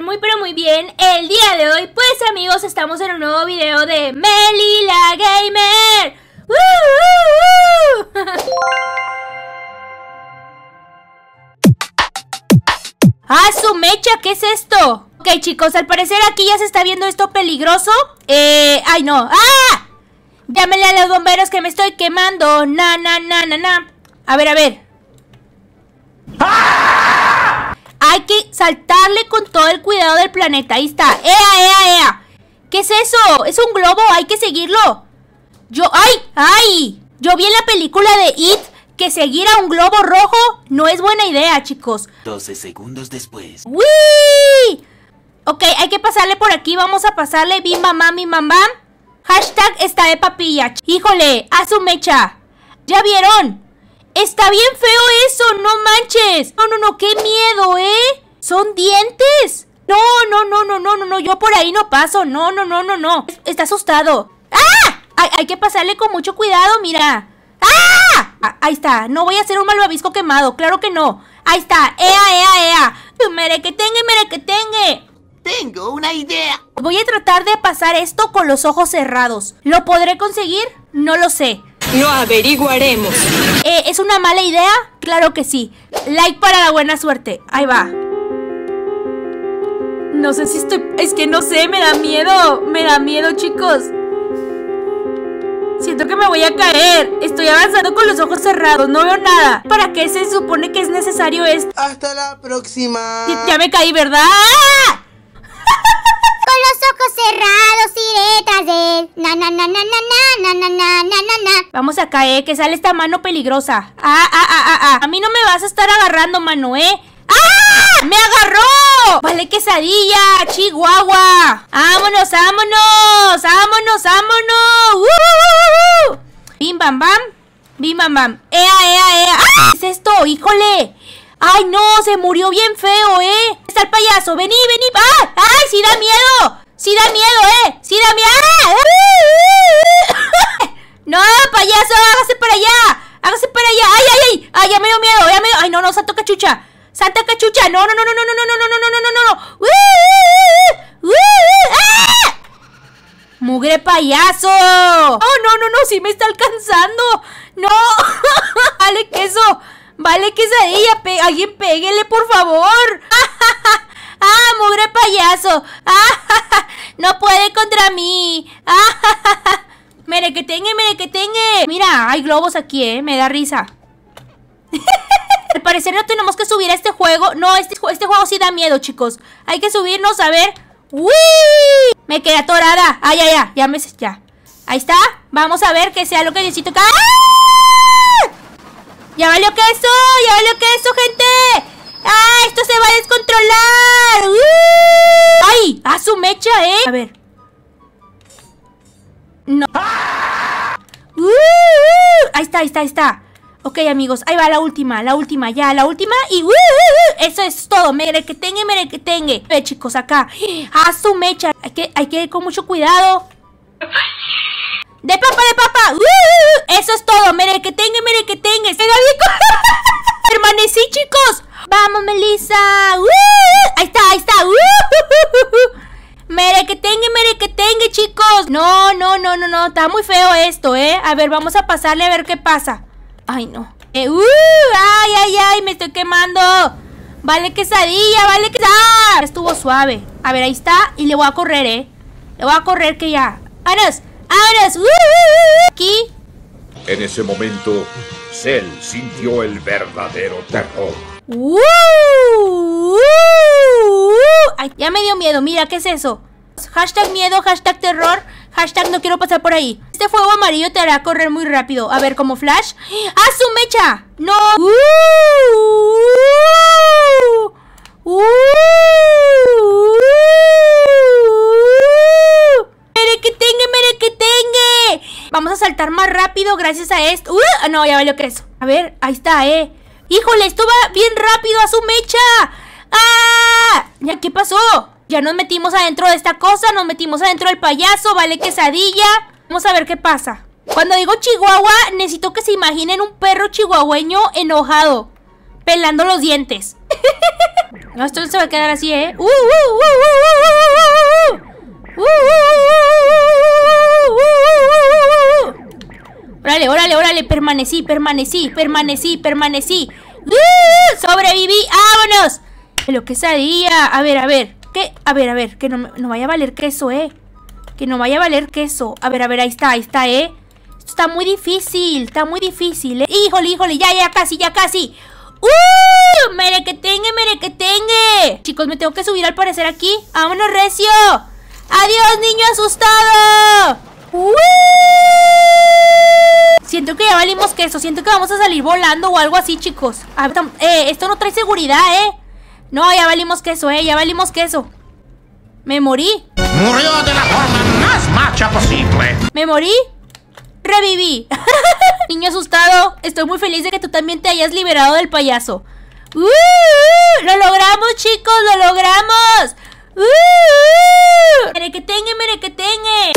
muy pero muy bien El día de hoy, pues amigos, estamos en un nuevo video de Meli la Gamer ¡Uh, ah su mecha! ¿Qué es esto? Ok, chicos, al parecer aquí ya se está viendo esto peligroso Eh... ¡Ay, no! ¡Ah! Llámenle a los bomberos que me estoy quemando Na, na, na, na, na A ver, a ver ¡Ah! hay que saltarle con todo el cuidado del planeta. Ahí está. ¡Ea, ea, ea! ¿Qué es eso? Es un globo, hay que seguirlo. Yo, ¡ay, ay! Yo vi en la película de It que seguir a un globo rojo no es buena idea, chicos. 12 segundos después. ¡Wii! Ok, hay que pasarle por aquí. Vamos a pasarle bim mamá, mi mamá. Hashtag está de papilla. Híjole, a su mecha. ¿Ya vieron? ¡Está bien feo eso! ¡No manches! No, no, no, qué miedo, ¿eh? ¡Son dientes! No, no, no, no, no, no, no, yo por ahí no paso. No, no, no, no, no. Está asustado. ¡Ah! Hay, que pasarle con mucho cuidado, mira. ¡Ah! ¡Ah! ahí está. No voy a hacer un malvavisco quemado, claro que no. Ahí está. ¡Ea, ea, ea! ¡Mere que tenga, mere que tenga! Tengo una idea. Voy a tratar de pasar esto con los ojos cerrados. ¿Lo podré conseguir? No lo sé. Lo averiguaremos. Eh, ¿Es una mala idea? Claro que sí. Like para la buena suerte. Ahí va. No sé si estoy... Es que no sé, me da miedo. Me da miedo, chicos. Siento que me voy a caer. Estoy avanzando con los ojos cerrados. No veo nada. ¿Para qué se supone que es necesario esto? Hasta la próxima. ya me caí, ¿verdad? con los ojos cerrados. acá, eh, que sale esta mano peligrosa. Ah, ah, ah, ah, ah, A mí no me vas a estar agarrando, mano, eh. ¡Ah! ¡Me agarró! Vale, quesadilla, chihuahua. ¡Vámonos, vámonos! ¡Vámonos, vámonos! ¡Uh! Bim, bam, bam. Bim, bam, bam. ¡Ea, ea, ea! ¡Ah! ¿Qué es esto? ¡Híjole! ¡Ay, no! Se murió bien feo, ¿eh? Está el payaso. ¡Vení, vení! ¡Ah! ¡Ay, sí da miedo! ¡Sí da miedo, eh! ¡Sí da miedo! ¡Ah! ¡No, payaso! ¡Hágase para allá! ¡Hágase para allá! ¡Ay, ay, ay! ¡Ay, ya me dio miedo! me dio... ¡Ay, no, no! ¡Santa cachucha! ¡Santa cachucha! ¡No, no, no, no, no, no, no, no, no, no, no, no, no! ¡Uh! ¡Uh! ¡Ah! ¡Mugre payaso! ¡Oh, no, no, no! ¡Sí me está alcanzando! ¡No! ¡Vale, queso! ¡Vale, quesadilla! ella! ¡Alguien péguele, por favor! ¡Ah, mugre payaso! ¡Ah, no puede contra mí! ¡Ah, que tenga, que tenga. Mira, hay globos aquí, eh. Me da risa. Al parecer no tenemos que subir a este juego. No, este, este juego sí da miedo, chicos. Hay que subirnos a ver. ¡Uy! Me quedé atorada. Ay, ay, ya, ya me... Ya. Ahí está. Vamos a ver qué sea lo que necesito. ¡Ah! ¡Ya valió eso, ¡Ya valió eso gente! ¡Ah! ¡Esto se va a descontrolar! ¡Ay! ¡A su mecha, eh! A ver. No. ¡Ah! Uh, uh, ahí está, ahí está, ahí está. Ok, amigos, ahí va la última, la última, ya, la última y... Uh, uh, eso es todo, mere que tenga, mere que tenga. Eh, chicos, acá. A su mecha. Hay que, hay que ir con mucho cuidado. De papa, de papa. Eso es todo, mere que tenga, mere esto, ¿eh? A ver, vamos a pasarle a ver qué pasa. Ay, no. Eh, uh, ay, ay! ¡Me estoy quemando! Vale quesadilla, vale quesadilla. Estuvo suave. A ver, ahí está. Y le voy a correr, ¿eh? Le voy a correr que ya. ¡Vámonos! ¡Vámonos! ¡Uh, uh, uh aquí En ese momento, Cell sintió el verdadero terror. ¡Uh! ya me dio miedo. Mira, ¿qué es eso? Hashtag miedo, hashtag terror, hashtag no quiero pasar por ahí. Este fuego amarillo te hará correr muy rápido. A ver, como flash. ¡A ¡Ah, su mecha! ¡No! ¡Mere ¡Uh! que ¡Uh! tenga, mere que tenga! Vamos a saltar más rápido gracias a esto. ¡Uy! ¡Uh! Ah, no, ya valió creso. A ver, ahí está, eh. ¡Híjole, esto va bien rápido a su mecha! ¡Ah! ¿Ya qué pasó? Ya nos metimos adentro de esta cosa, nos metimos adentro del payaso, vale quesadilla. Vamos a ver qué pasa. Cuando digo chihuahua, necesito que se imaginen un perro chihuahueño enojado, pelando los dientes. no, esto se va a quedar así, ¿eh? ¡Uh, uh, uh, Órale, órale, órale, permanecí, permanecí, permanecí, permanecí. ¡Sobreviví! ¡Vámonos! Lo quesadilla. A ver, a ver. Que, a ver, a ver, que no, vaya a valer queso, eh Que no vaya a valer queso A ver, a ver, ahí está, ahí está, eh Esto está muy difícil, está muy difícil, eh Híjole, híjole, ya, ya, casi, ya, casi ¡Uh! ¡Mere que tenga, mere que tenga! Chicos, me tengo que subir al parecer aquí ¡Vámonos, recio! ¡Adiós, niño asustado! ¡Uh! Siento que ya valimos queso Siento que vamos a salir volando o algo así, chicos eh, esto no trae seguridad, eh no, ya valimos queso, eh, ya valimos queso. Me morí. Murió de la forma más macha posible. Me morí. Reviví. Niño asustado, estoy muy feliz de que tú también te hayas liberado del payaso. ¡Uh! uh ¡Lo logramos, chicos! ¡Lo logramos! ¡Uh! uh ¡Merequetengue, que merequetengue